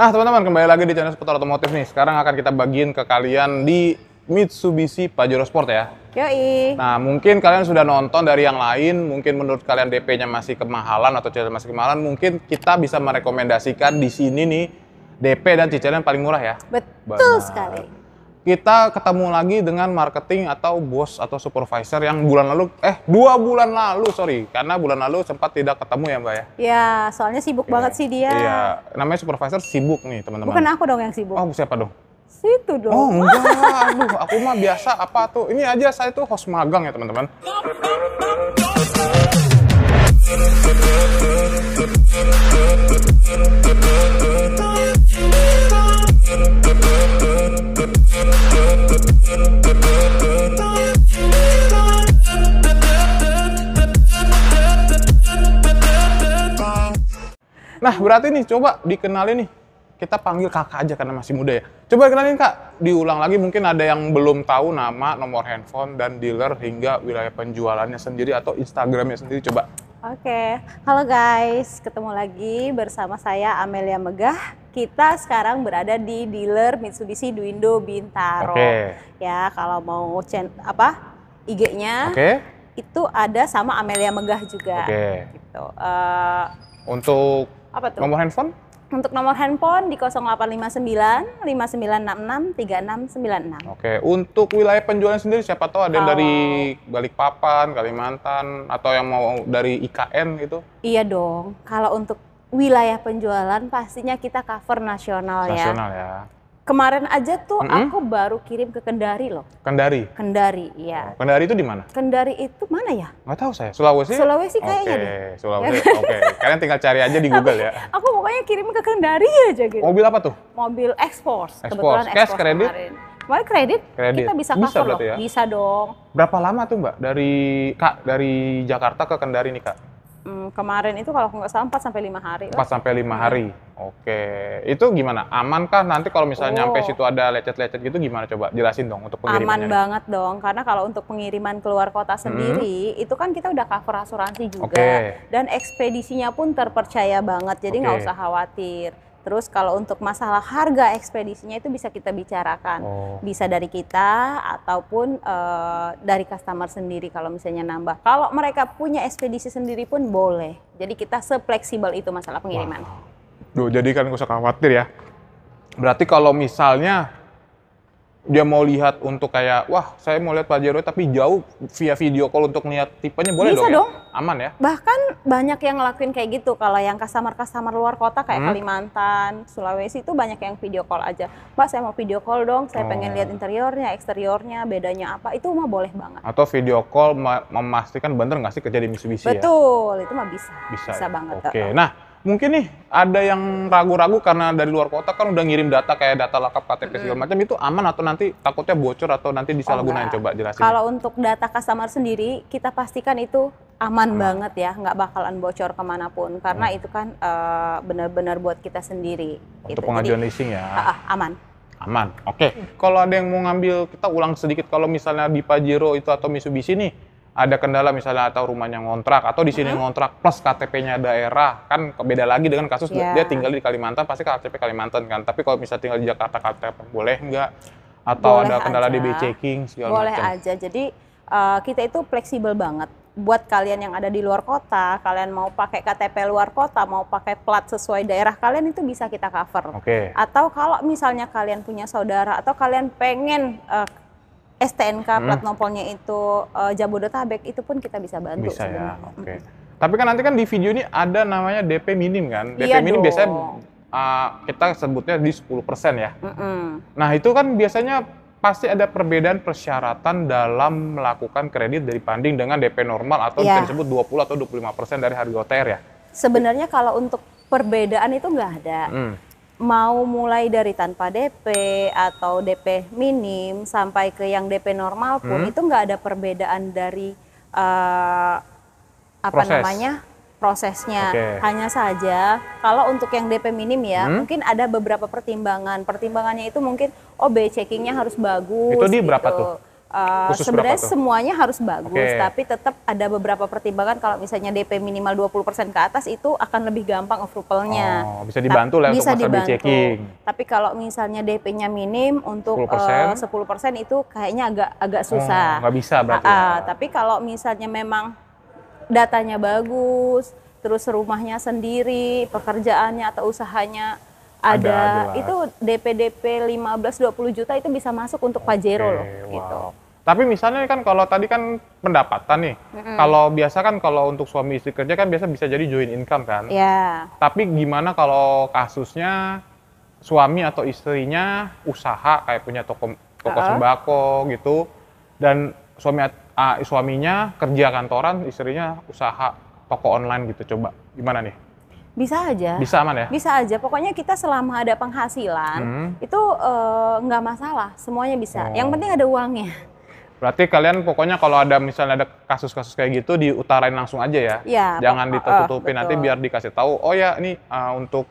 Nah teman-teman kembali lagi di channel seputar otomotif nih. Sekarang akan kita bagiin ke kalian di Mitsubishi Pajero Sport ya. Yoi. Nah mungkin kalian sudah nonton dari yang lain, mungkin menurut kalian DP-nya masih kemahalan atau cicilan masih kemahalan, mungkin kita bisa merekomendasikan di sini nih DP dan cicilan yang paling murah ya. Betul Benar. sekali kita ketemu lagi dengan marketing atau bos atau supervisor yang bulan lalu eh dua bulan lalu sorry karena bulan lalu sempat tidak ketemu ya mbak ya ya soalnya sibuk ya. banget sih dia iya namanya supervisor sibuk nih teman-teman bukan aku dong yang sibuk oh siapa dong situ dong oh enggak aduh aku mah biasa apa tuh ini aja saya tuh host magang ya teman-teman Nah, berarti nih coba dikenalin nih. Kita panggil kakak aja karena masih muda ya. Coba kenalin kak, diulang lagi mungkin ada yang belum tahu nama, nomor handphone, dan dealer hingga wilayah penjualannya sendiri atau Instagramnya sendiri. Coba Oke, okay. halo guys, ketemu lagi bersama saya Amelia Megah. Kita sekarang berada di dealer Mitsubishi Duindo Bintaro. Okay. Ya, kalau mau cen apa IG-nya okay. itu ada sama Amelia Megah juga. Oke. Okay. Gitu. Uh, Untuk apa tuh? Nomor handphone? Untuk nomor handphone di 0859 5966 3696. Oke, untuk wilayah penjualan sendiri siapa tahu ada yang oh. dari Balikpapan, Kalimantan atau yang mau dari IKN gitu? Iya dong. Kalau untuk wilayah penjualan pastinya kita cover nasional, nasional ya. Nasional ya. Kemarin aja tuh mm-hmm. aku baru kirim ke Kendari loh. Kendari. Kendari, iya. Oh, Kendari itu di mana? Kendari itu mana ya? Gak tahu saya. Sulawesi. Sulawesi kayaknya okay. Sulawesi. Oke. Okay. Kalian tinggal cari aja di Google ya. Aku pokoknya kirim ke Kendari aja gitu. Mobil apa tuh? Mobil X-Force. Cash kredit. kredit, kredit, kita bisa, bisa cover loh. Ya? Bisa dong. Berapa lama tuh Mbak dari Kak dari Jakarta ke Kendari nih Kak? Hmm, kemarin itu kalau nggak salah 4 sampai lima hari. Empat sampai lima hari. Hmm. Oke. Itu gimana? Aman kah nanti kalau misalnya oh. nyampe situ ada lecet-lecet gitu gimana coba jelasin dong untuk pengiriman. Aman banget dong karena kalau untuk pengiriman keluar kota hmm. sendiri hmm. itu kan kita udah cover asuransi juga okay. dan ekspedisinya pun terpercaya banget jadi nggak okay. usah khawatir. Terus kalau untuk masalah harga ekspedisinya itu bisa kita bicarakan, oh. bisa dari kita ataupun e, dari customer sendiri kalau misalnya nambah. Kalau mereka punya ekspedisi sendiri pun boleh. Jadi kita sepleksibel itu masalah pengiriman. Wow. Duh, jadi kan gak usah khawatir ya. Berarti kalau misalnya dia mau lihat untuk kayak wah saya mau lihat Pajero tapi jauh via video call untuk lihat tipenya boleh Bisa dong, ya? dong. Ya? aman ya bahkan banyak yang ngelakuin kayak gitu kalau yang customer customer luar kota kayak hmm. Kalimantan Sulawesi itu banyak yang video call aja mbak saya mau video call dong saya oh. pengen lihat interiornya eksteriornya bedanya apa itu mah boleh banget atau video call memastikan bener nggak sih kerja di Mitsubishi ya? betul ya? itu mah bisa bisa, bisa ya? banget oke okay. nah mungkin nih ada yang ragu-ragu karena dari luar kota kan udah ngirim data kayak data lengkap KTP segala macam itu aman atau nanti takutnya bocor atau nanti disalahgunakan? oh, coba jelasin. Kalau untuk data customer sendiri kita pastikan itu aman, aman. banget ya nggak bakalan bocor kemanapun karena hmm. itu kan uh, benar-benar buat kita sendiri. Untuk gitu. pengajuan leasing ya. Uh, uh, aman aman. Oke, okay. kalau ada yang mau ngambil, kita ulang sedikit. Kalau misalnya di Pajero itu atau Mitsubishi nih, ada kendala misalnya atau rumahnya ngontrak atau di sini hmm. ngontrak plus KTP-nya daerah kan beda lagi dengan kasus yeah. dia tinggal di Kalimantan pasti KTP Kalimantan kan tapi kalau misalnya tinggal di Jakarta KTP boleh nggak atau boleh ada kendala aja. DB checking segala boleh macam boleh aja jadi uh, kita itu fleksibel banget buat kalian yang ada di luar kota kalian mau pakai KTP luar kota mau pakai plat sesuai daerah kalian itu bisa kita cover okay. atau kalau misalnya kalian punya saudara atau kalian pengen uh, STNK hmm. plat nopolnya itu uh, Jabodetabek itu pun kita bisa bantu bisa sebenernya. Ya, okay. hmm. Tapi kan nanti kan di video ini ada namanya DP minim kan? DP iya minim biasanya uh, kita sebutnya di 10% ya. Hmm. Nah, itu kan biasanya pasti ada perbedaan persyaratan dalam melakukan kredit dari banding dengan DP normal atau yeah. bisa disebut 20 atau 25% dari harga OTR ya? Sebenarnya kalau untuk perbedaan itu nggak ada. Hmm mau mulai dari tanpa DP atau DP minim sampai ke yang DP normal pun hmm. itu nggak ada perbedaan dari uh, apa Proses. namanya prosesnya okay. hanya saja kalau untuk yang DP minim ya hmm? mungkin ada beberapa pertimbangan pertimbangannya itu mungkin oh B checkingnya harus bagus itu di berapa gitu. tuh Eh, sebenarnya semuanya harus bagus, okay. tapi tetap ada beberapa pertimbangan kalau misalnya DP minimal 20% ke atas itu akan lebih gampang approvalnya. Oh, bisa dibantu lah bisa untuk dibantu. checking. Tapi kalau misalnya DP-nya minim untuk 10%, uh, 10% itu kayaknya agak agak oh, susah. nggak bisa berarti. ya. tapi kalau misalnya memang datanya bagus, terus rumahnya sendiri, pekerjaannya atau usahanya ada, ada itu DP DP 15 20 juta itu bisa masuk untuk okay, Pajero loh gitu. wow. gitu. Tapi misalnya kan kalau tadi kan pendapatan nih. Mm-hmm. Kalau biasa kan kalau untuk suami istri kerja kan biasa bisa jadi join income kan. Iya. Yeah. Tapi gimana kalau kasusnya suami atau istrinya usaha kayak punya toko toko uh-huh. sembako gitu dan suami uh, suaminya kerja kantoran, istrinya usaha toko online gitu coba. Gimana nih? Bisa aja. Bisa aman ya? Bisa aja. Pokoknya kita selama ada penghasilan hmm. itu eh, nggak uh, masalah, semuanya bisa. Oh. Yang penting ada uangnya. Berarti kalian pokoknya kalau ada misalnya ada kasus-kasus kayak gitu diutarain langsung aja ya. ya Jangan ditutupin uh, nanti biar dikasih tahu. Oh ya ini uh, untuk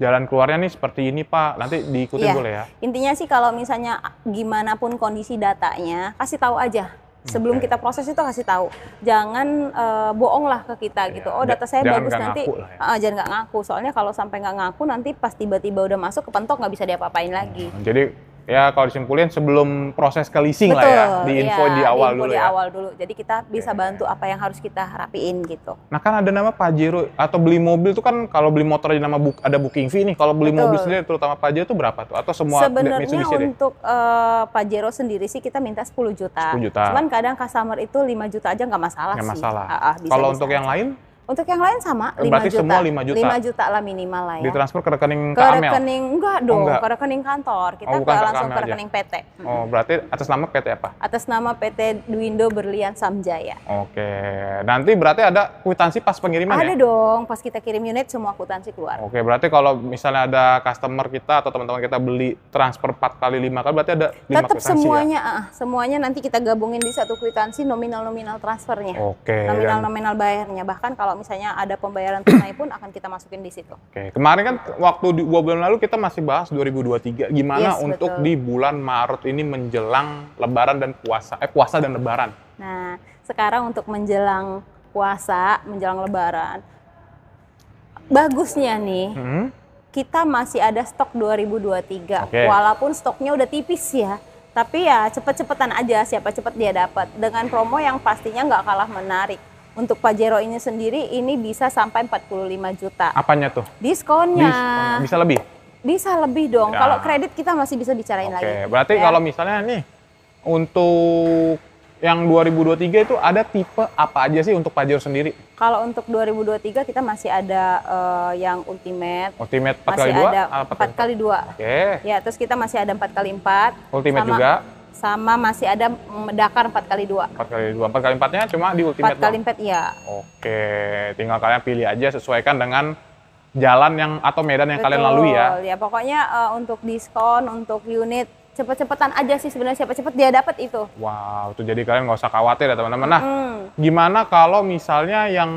jalan keluarnya nih seperti ini Pak. Nanti diikuti ya. boleh ya. Intinya sih kalau misalnya gimana pun kondisi datanya kasih tahu aja sebelum okay. kita proses itu kasih tahu jangan uh, bohong lah ke kita yeah. gitu oh data saya jangan bagus nanti ya. uh, jangan nggak ngaku soalnya kalau sampai nggak ngaku nanti pas tiba-tiba udah masuk kepentok nggak bisa diapa-apain hmm. lagi jadi ya kalau disimpulin sebelum proses ke leasing Betul, lah ya di iya, info iya, di awal di info dulu di ya. awal dulu. Jadi kita bisa bantu apa yang harus kita rapiin gitu. Nah kan ada nama Pajero atau beli mobil tuh kan kalau beli motor ada nama book, ada booking fee nih. Kalau beli Betul. mobil sendiri terutama Pajero tuh berapa tuh? Atau semua Sebenarnya untuk deh? uh, Pajero sendiri sih kita minta 10 juta. 10 juta. Cuman kadang customer itu 5 juta aja nggak masalah, gak masalah sih. Uh, uh, kalau untuk yang lain untuk yang lain sama, 5 Berarti juta. semua 5 juta. 5 juta lah minimal lah ya. Ditransfer ke rekening ke Ke rekening, enggak oh, dong, enggak. ke rekening kantor. Kita oh, ke, langsung ke e rekening PT. Oh, berarti atas nama PT apa? Atas nama PT Duindo Berlian Samjaya. Oke, nanti berarti ada kuitansi pas pengiriman ada ya? Ada dong, pas kita kirim unit semua kwitansi keluar. Oke, berarti kalau misalnya ada customer kita atau teman-teman kita beli transfer 4 kali 5 kali berarti ada 5 Tetap ya? semuanya, ya? Uh, semuanya nanti kita gabungin di satu kuitansi nominal-nominal transfernya. Oke. Nominal-nominal bayarnya. Bahkan kalau misalnya ada pembayaran tunai pun akan kita masukin di situ. Oke, kemarin kan waktu di, dua bulan lalu kita masih bahas 2023 gimana yes, untuk betul. di bulan Maret ini menjelang Lebaran dan puasa, eh puasa dan Lebaran. Nah, sekarang untuk menjelang puasa, menjelang Lebaran, bagusnya nih. Hmm? Kita masih ada stok 2023, okay. walaupun stoknya udah tipis ya tapi ya cepet-cepetan aja siapa cepet dia dapat dengan promo yang pastinya nggak kalah menarik untuk Pajero ini sendiri ini bisa sampai 45 juta. Apanya tuh? Diskonnya. Diskonnya. Bisa lebih? Bisa lebih dong. Ya. Kalau kredit kita masih bisa bicarain okay. lagi. Oke, berarti ya. kalau misalnya nih untuk yang 2023 itu ada tipe apa aja sih untuk Pajero sendiri? Kalau untuk 2023 kita masih ada uh, yang ultimate. Ultimate 4 x kali 2? Masih ada 4 kali 2. Oke. Okay. Ya, terus kita masih ada 4 kali 4. Ultimate sama, juga sama masih ada Dakar 4 kali dua empat kali dua empat kali empatnya cuma di ultimate empat kali empat iya oke tinggal kalian pilih aja sesuaikan dengan jalan yang atau medan yang Betul, kalian lalui ya ya pokoknya uh, untuk diskon untuk unit cepet-cepetan aja sih sebenarnya siapa cepet dia dapat itu. Wow, tuh jadi kalian nggak usah khawatir ya teman-teman. Nah, mm. gimana kalau misalnya yang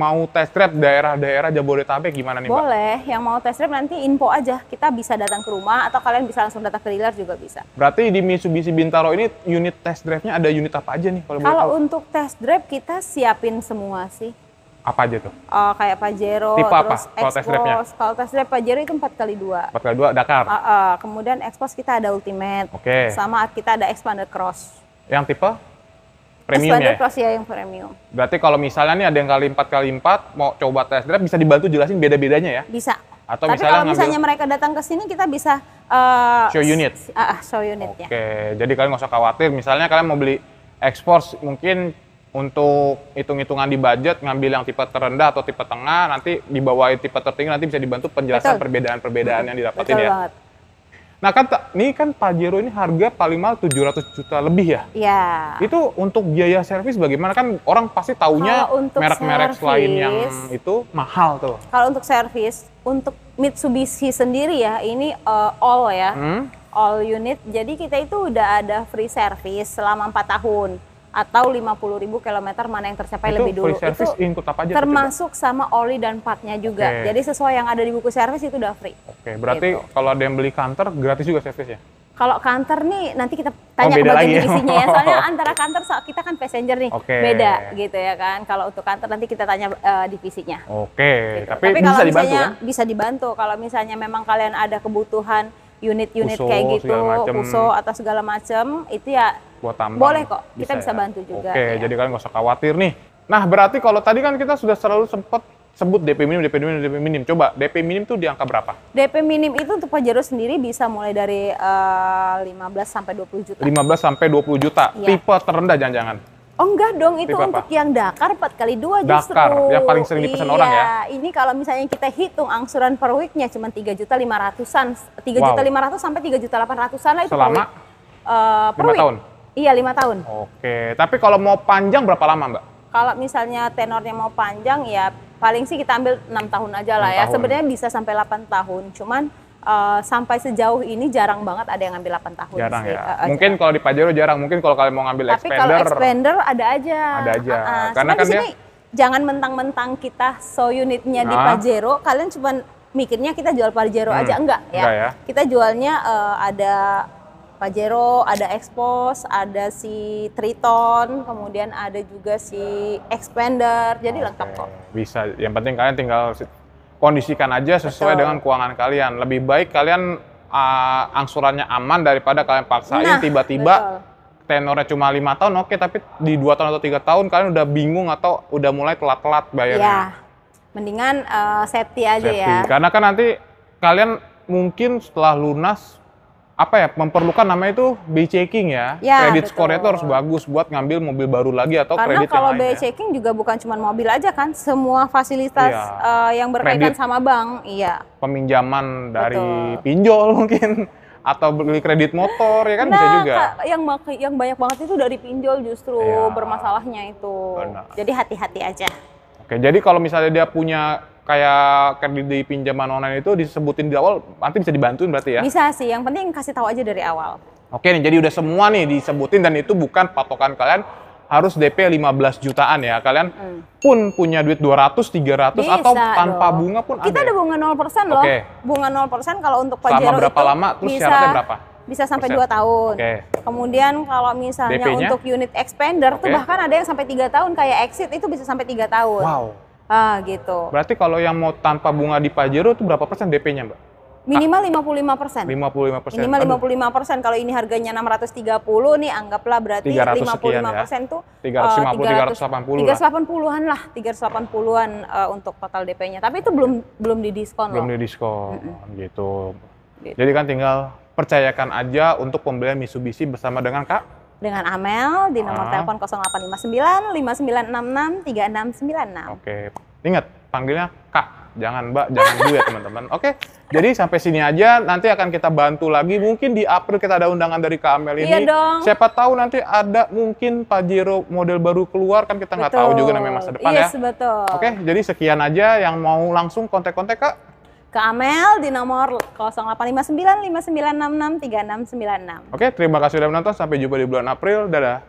mau test drive daerah-daerah Jabodetabek gimana nih, Boleh. Mbak? Boleh, yang mau test drive nanti info aja. Kita bisa datang ke rumah atau kalian bisa langsung datang ke dealer juga bisa. Berarti di Mitsubishi Bintaro ini unit test drive-nya ada unit apa aja nih kalau Kalau untuk test drive kita siapin semua sih apa aja tuh? Oh, kayak Pajero, Tipe apa? terus Kalau test drive-nya? Kalau test drive Pajero itu 4 kali 2 4 kali 2 Dakar? Uh, uh, kemudian Expos kita ada Ultimate. Oke. Okay. Sama kita ada Expander Cross. Yang tipe? Premium Expander ya? Cross ya yang premium. Berarti kalau misalnya nih ada yang kali 4 kali 4 mau coba test drive bisa dibantu jelasin beda-bedanya ya? Bisa. Atau Tapi misalnya kalau ngambil... misalnya mereka datang ke sini kita bisa uh, show unit. Uh, show unit Oke, okay. ya. jadi kalian nggak usah khawatir misalnya kalian mau beli expos mungkin untuk hitung-hitungan di budget ngambil yang tipe terendah atau tipe tengah nanti di tipe tertinggi nanti bisa dibantu penjelasan perbedaan-perbedaan yang didapatin Betul ya. Banget. Nah kan ini kan Pajero ini harga paling mahal 700 juta lebih ya. Iya. Itu untuk biaya servis bagaimana kan orang pasti taunya merek-merek lain yang itu mahal tuh. Kalau untuk servis, untuk Mitsubishi sendiri ya ini uh, all ya. Hmm? All unit. Jadi kita itu udah ada free service selama 4 tahun atau 50.000 km mana yang tercapai itu lebih dulu. free service itu apa aja? Termasuk sama oli dan partnya juga. Okay. Jadi sesuai yang ada di buku servis itu udah free. Oke, okay, berarti gitu. kalau ada yang beli kantor gratis juga servisnya? Kalau kantor nih nanti kita tanya oh, bagian ya? isinya ya. Soalnya antara kantor kita kan passenger nih okay. beda gitu ya kan. Kalau untuk kantor nanti kita tanya uh, divisinya. Oke, okay. gitu. tapi, tapi bisa dibantu misalnya, kan? Bisa dibantu kalau misalnya memang kalian ada kebutuhan unit-unit kayak gitu, uso atau segala macam itu ya buat tambang. Boleh kok, bisa kita bisa ya? bantu juga. Oke, ya. jadi kalian nggak usah khawatir nih. Nah, berarti kalau tadi kan kita sudah selalu sempat sebut DP minim, DP minim, DP minim. Coba DP minim itu di angka berapa? DP minim itu untuk Pajero sendiri bisa mulai dari uh, eh, 15 sampai 20 juta. 15 sampai 20 juta. Ya. Tipe terendah jangan-jangan. Oh enggak dong, itu Tipe untuk apa? yang Dakar 4 kali 2 justru. Dakar, yang paling sering dipesan iya, orang ya. Ini kalau misalnya kita hitung angsuran per weeknya cuma 3 juta 500-an. 3 wow. 500 sampai 3 juta 800-an lah itu Selama eh, per, week. Uh, per 5 week. tahun? Iya, lima tahun. Oke, tapi kalau mau panjang berapa lama, Mbak? Kalau misalnya tenornya mau panjang ya paling sih kita ambil enam tahun aja lah ya. Sebenarnya bisa sampai 8 tahun, cuman uh, sampai sejauh ini jarang banget ada yang ambil 8 tahun. Jarang sih. ya. Uh, mungkin kalau di Pajero jarang, mungkin kalau kalian mau ngambil Tapi expander. Tapi kalau expander ada aja. Ada aja. Uh, uh. Karena kan di sini, ya... jangan mentang-mentang kita so unitnya di di nah. Pajero, kalian cuman mikirnya kita jual Pajero hmm. aja enggak ya. enggak ya. Kita jualnya uh, ada Pajero, ada Expos, ada si Triton, kemudian ada juga si Expander. Jadi okay. lengkap kok. Bisa. Yang penting kalian tinggal kondisikan aja sesuai Betul. dengan keuangan kalian. Lebih baik kalian uh, angsurannya aman daripada kalian paksain tiba nah, tiba-tiba tenornya cuma lima tahun oke okay, tapi di dua tahun atau tiga tahun kalian udah bingung atau udah mulai telat-telat bayarnya. Ya. Mendingan uh, safety aja safety. ya. Karena kan nanti kalian mungkin setelah lunas apa ya memperlukan namanya itu BI checking ya. ya kredit skornya itu harus bagus buat ngambil mobil baru lagi atau Karena kalau BI checking juga bukan cuma mobil aja kan, semua fasilitas ya. uh, yang berkaitan kredit, sama bank, iya. Peminjaman dari Betul. pinjol mungkin atau beli kredit motor ya kan nah, bisa juga. kak, yang yang banyak banget itu dari pinjol justru ya. bermasalahnya itu. Benar. Jadi hati-hati aja. Oke, jadi kalau misalnya dia punya kayak kredit di pinjaman online itu disebutin di awal nanti bisa dibantuin berarti ya? Bisa sih, yang penting kasih tahu aja dari awal. Oke nih, jadi udah semua nih disebutin dan itu bukan patokan kalian harus DP 15 jutaan ya. Kalian hmm. pun punya duit 200, 300 Bisa atau tanpa dong. bunga pun Kita ada. ada ya? bunga 0% loh. Okay. Bunga 0% kalau untuk Pajero Selama berapa itu lama terus bisa, syaratnya berapa? Bisa sampai persen. 2 tahun. Okay. Kemudian kalau misalnya untuk unit expander okay. tuh bahkan ada yang sampai 3 tahun kayak exit itu bisa sampai 3 tahun. Wow. Ah, gitu. Berarti kalau yang mau tanpa bunga di Pajero itu berapa persen DP-nya, Mbak? Minimal 55 persen. 55 persen. Minimal puluh 55 persen. Kalau ini harganya 630 nih, anggaplah berarti 55 ya. persen ya. tuh 350, uh, 380 380-an lah, 380-an uh, eh, untuk total DP-nya. Tapi itu belum belum didiskon Belum loh. didiskon, mm -hmm. gitu. gitu. Jadi kan tinggal percayakan aja untuk pembelian Mitsubishi bersama dengan Kak dengan Amel di nomor ah. telepon 0859 5966 3696. Oke. Ingat, panggilnya Kak, jangan Mbak, jangan Bu ya teman-teman. Oke. Jadi sampai sini aja, nanti akan kita bantu lagi. Mungkin di April kita ada undangan dari Kak Amel ini. Iya dong. Siapa tahu nanti ada mungkin Pajero model baru keluar, kan kita nggak tahu juga namanya masa depan yes, ya. Iya, betul. Oke, jadi sekian aja. Yang mau langsung kontak-kontak Kak? ke Amel di nomor 085959663696. Oke, terima kasih sudah menonton. Sampai jumpa di bulan April. Dadah.